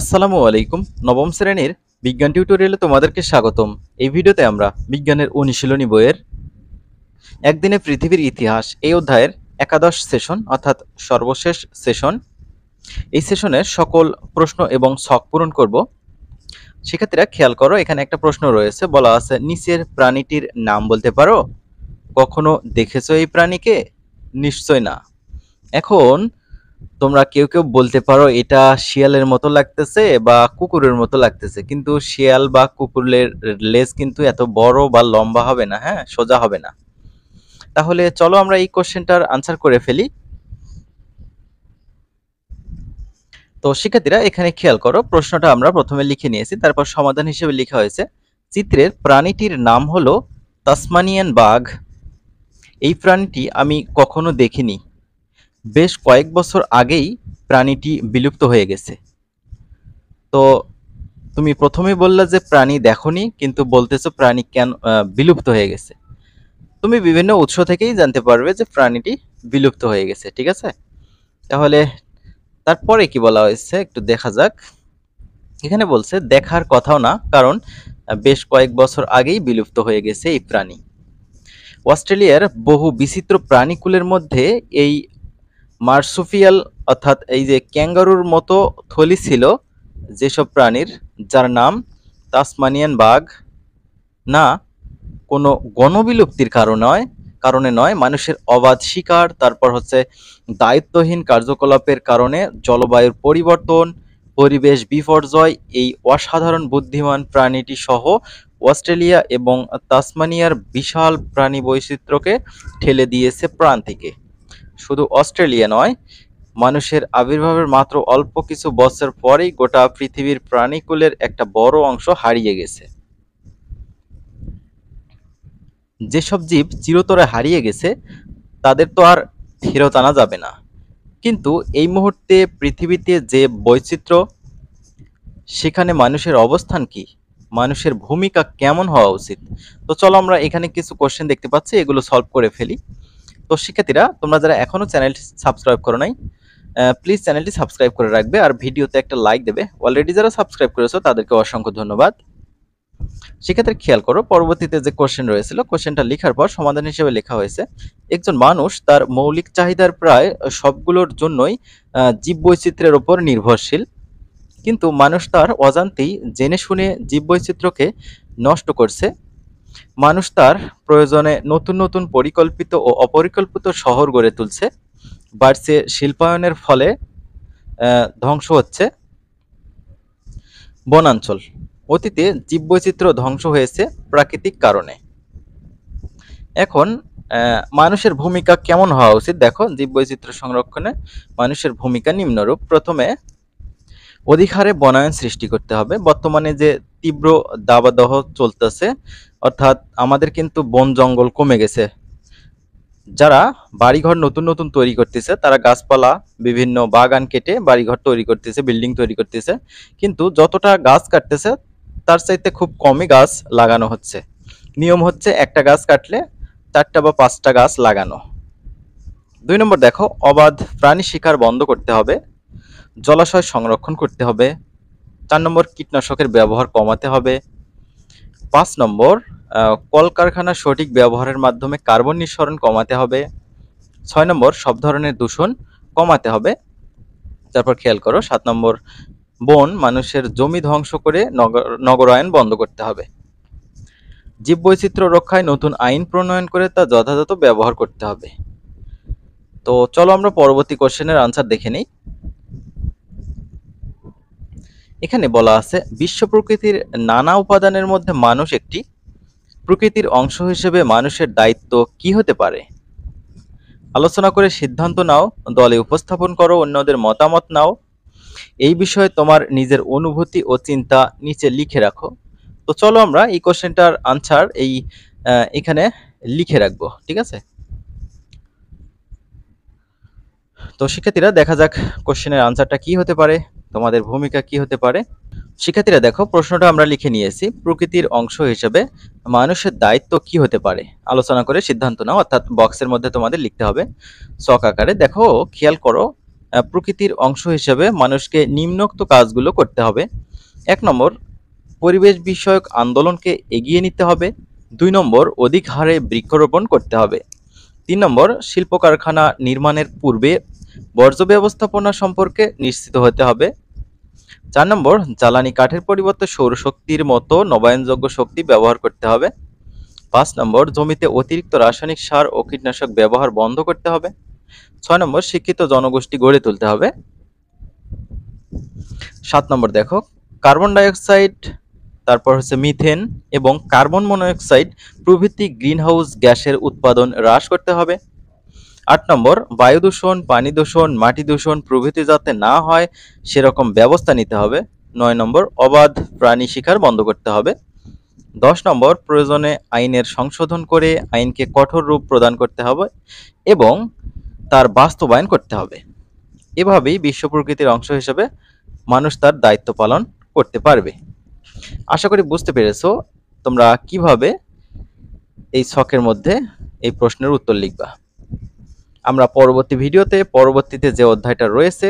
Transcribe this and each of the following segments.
আসসালামু আলাইকুম নবম শ্রেণীর বিজ্ঞান টিউটোরিয়ালে তোমাদেরকে স্বাগতম এই ভিডিওতে আমরা বিজ্ঞানের অনুশীলনী বইয়ের একদিনে পৃথিবীর ইতিহাস এই অধ্যায়ের একাদশ সেশন অর্থাৎ সর্বশেষ সেশন এই সেশনের সকল প্রশ্ন এবং শখ পূরণ করব শিক্ষার্থীরা খেয়াল করো এখানে একটা প্রশ্ন রয়েছে বলা আছে নিচের প্রাণীটির নাম বলতে পারো কখনো দেখেছো এই প্রাণীকে নিশ্চয় না এখন তোমরা কেউ কেউ বলতে পারো এটা শিয়ালের মতো লাগতেছে বা কুকুরের মতো লাগতেছে কিন্তু শিয়াল বা কুকুরের লেজ কিন্তু এত বড় বা লম্বা হবে না হ্যাঁ সোজা হবে না তাহলে চলো আমরা এই কোশ্চেনটার আনসার করে ফেলি তো শিক্ষার্থীরা এখানে খেয়াল করো প্রশ্নটা আমরা প্রথমে লিখে নিয়েছি তারপর সমাধান হিসেবে লেখা হয়েছে চিত্রের প্রাণীটির নাম হলো তাসমানিয়ান বাঘ এই প্রাণীটি আমি কখনো দেখিনি বেশ কয়েক বছর আগেই প্রাণীটি বিলুপ্ত হয়ে গেছে তো তুমি প্রথমে বললে যে প্রাণী দেখনি কিন্তু বলতেছো প্রাণী কেন বিলুপ্ত হয়ে গেছে তুমি বিভিন্ন উৎস থেকেই জানতে পারবে যে প্রাণীটি বিলুপ্ত হয়ে গেছে ঠিক আছে তাহলে তারপরে কি বলা হয়েছে একটু দেখা যাক এখানে বলছে দেখার কথাও না কারণ বেশ কয়েক বছর আগেই বিলুপ্ত হয়ে গেছে এই প্রাণী অস্ট্রেলিয়ার বহু বিচিত্র প্রাণীকুলের মধ্যে এই মার্সুফিয়াল অর্থাৎ এই যে ক্যাঙ্গারুর মতো থলি ছিল যেসব প্রাণীর যার নাম তাসমানিয়ান বাঘ না কোনো গণবিলুপ্তির কারণ নয় কারণে নয় মানুষের অবাধ শিকার তারপর হচ্ছে দায়িত্বহীন কার্যকলাপের কারণে জলবায়ুর পরিবর্তন পরিবেশ বিপর্যয় এই অসাধারণ বুদ্ধিমান প্রাণীটি সহ অস্ট্রেলিয়া এবং তাসমানিয়ার বিশাল প্রাণী বৈচিত্র্যকে ঠেলে দিয়েছে প্রাণ থেকে শুধু অস্ট্রেলিয়া নয় মানুষের আবির্ভাবের মাত্র অল্প কিছু বছর পরেই গোটা পৃথিবীর প্রাণীকুলের একটা বড় অংশ হারিয়ে গেছে যেসব জীব চিরতরে হারিয়ে গেছে তাদের তো আর ফেরত আনা যাবে না কিন্তু এই মুহূর্তে পৃথিবীতে যে বৈচিত্র্য সেখানে মানুষের অবস্থান কি মানুষের ভূমিকা কেমন হওয়া উচিত তো চলো আমরা এখানে কিছু কোশ্চেন দেখতে পাচ্ছি এগুলো সলভ করে ফেলি তো শিক্ষার্থীরা তোমরা যারা এখনও চ্যানেলটি সাবস্ক্রাইব করো নাই প্লিজ চ্যানেলটি সাবস্ক্রাইব করে রাখবে আর ভিডিওতে একটা লাইক দেবে অলরেডি যারা সাবস্ক্রাইব করেছো তাদেরকে অসংখ্য ধন্যবাদ সেক্ষেত্রে খেয়াল করো পরবর্তীতে যে কোশ্চেন রয়েছিল কোশ্চেনটা লেখার পর সমাধান হিসেবে লেখা হয়েছে একজন মানুষ তার মৌলিক চাহিদার প্রায় সবগুলোর জন্যই জীববৈচিত্র্যের ওপর নির্ভরশীল কিন্তু মানুষ তার অজান্তেই জেনে শুনে জীববৈচিত্র্যকে নষ্ট করছে মানুষ তার প্রয়োজনে নতুন নতুন পরিকল্পিত ও অপরিকল্পিত শহর গড়ে তুলছে বাড়ছে শিল্পায়নের ফলে ধ্বংস হচ্ছে বনাঞ্চল অতীতে জীববৈচিত্র্য ধ্বংস হয়েছে প্রাকৃতিক কারণে এখন মানুষের ভূমিকা কেমন হওয়া উচিত দেখো জীববৈচিত্র্য সংরক্ষণে মানুষের ভূমিকা নিম্নরূপ প্রথমে অধিকারে বনায়ন সৃষ্টি করতে হবে বর্তমানে যে তীব্র দাবাদহ চলতেছে অর্থাৎ আমাদের কিন্তু বন জঙ্গল কমে গেছে যারা বাড়িঘর নতুন নতুন তৈরি করতেছে তারা গাছপালা বিভিন্ন বাগান কেটে বাড়িঘর তৈরি করতেছে বিল্ডিং তৈরি করতেছে কিন্তু যতটা গাছ কাটতেছে তার চাইতে খুব কমই গাছ লাগানো হচ্ছে নিয়ম হচ্ছে একটা গাছ কাটলে চারটা বা পাঁচটা গাছ লাগানো দুই নম্বর দেখো অবাধ প্রাণী শিকার বন্ধ করতে হবে জলাশয় সংরক্ষণ করতে হবে চার নম্বর কীটনাশকের ব্যবহার কমাতে হবে পাঁচ নম্বর কলকারখানা সঠিক ব্যবহারের মাধ্যমে কার্বন নিঃসরণ কমাতে হবে ছয় নম্বর সব ধরনের দূষণ কমাতে হবে তারপর খেয়াল করো সাত নম্বর বন মানুষের জমি ধ্বংস করে নগর নগরায়ন বন্ধ করতে হবে জীববৈচিত্র্য রক্ষায় নতুন আইন প্রণয়ন করে তা যথাযথ ব্যবহার করতে হবে তো চলো আমরা পরবর্তী কোশ্চেনের আনসার দেখে নিই এখানে বলা আছে বিশ্ব প্রকৃতির নানা উপাদানের মধ্যে মানুষ একটি প্রকৃতির অংশ হিসেবে মানুষের দায়িত্ব কি হতে পারে আলোচনা করে সিদ্ধান্ত নাও দলে উপস্থাপন করো অন্যদের মতামত নাও এই বিষয়ে তোমার নিজের অনুভূতি ও চিন্তা নিচে লিখে রাখো তো চলো আমরা এই কোশ্চেনটার আনসার এই এখানে লিখে রাখবো ঠিক আছে তো শিক্ষার্থীরা দেখা যাক কোশ্চেনের আনসারটা কি হতে পারে তোমাদের ভূমিকা কি হতে পারে শিক্ষার্থীরা দেখো প্রশ্নটা আমরা লিখে নিয়েছি প্রকৃতির অংশ হিসেবে মানুষের দায়িত্ব কি হতে পারে আলোচনা করে সিদ্ধান্ত নাও অর্থাৎ বক্সের মধ্যে তোমাদের লিখতে হবে চক আকারে দেখো খেয়াল করো প্রকৃতির অংশ হিসেবে মানুষকে নিম্নোক্ত কাজগুলো করতে হবে এক নম্বর পরিবেশ বিষয়ক আন্দোলনকে এগিয়ে নিতে হবে দুই নম্বর অধিক হারে বৃক্ষরোপণ করতে হবে তিন নম্বর শিল্প কারখানা নির্মাণের পূর্বে বর্জ্য ব্যবস্থাপনা সম্পর্কে নিশ্চিত হতে হবে চার নম্বর জ্বালানি কাঠের পরিবর্তে সৌরশক্তির মতো নবায়নযোগ্য শক্তি ব্যবহার করতে হবে পাঁচ নম্বর জমিতে অতিরিক্ত রাসায়নিক সার ও কীটনাশক ব্যবহার বন্ধ করতে হবে ছয় নম্বর শিক্ষিত জনগোষ্ঠী গড়ে তুলতে হবে সাত নম্বর দেখো কার্বন ডাইঅক্সাইড তারপর হচ্ছে মিথেন এবং কার্বন মনোঅক্সাইড প্রভৃতি গ্রিনহাউস গ্যাসের উৎপাদন হ্রাস করতে হবে আট নম্বর বায়ু দূষণ পানি দূষণ মাটি দূষণ প্রভৃতি যাতে না হয় সেরকম ব্যবস্থা নিতে হবে নয় নম্বর অবাধ প্রাণী শিকার বন্ধ করতে হবে দশ নম্বর প্রয়োজনে আইনের সংশোধন করে আইনকে কঠোর রূপ প্রদান করতে হবে এবং তার বাস্তবায়ন করতে হবে এভাবেই বিশ্ব প্রকৃতির অংশ হিসেবে মানুষ তার দায়িত্ব পালন করতে পারবে আশা করি বুঝতে পেরেছো তোমরা কিভাবে এই শখের মধ্যে এই প্রশ্নের উত্তর লিখবা আমরা পরবর্তী ভিডিওতে পরবর্তীতে যে অধ্যায়টা রয়েছে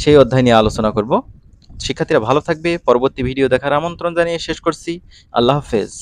সেই অধ্যায় নিয়ে আলোচনা করব শিক্ষার্থীরা ভালো থাকবে পরবর্তী ভিডিও দেখার আমন্ত্রণ জানিয়ে শেষ করছি আল্লাহ হাফেজ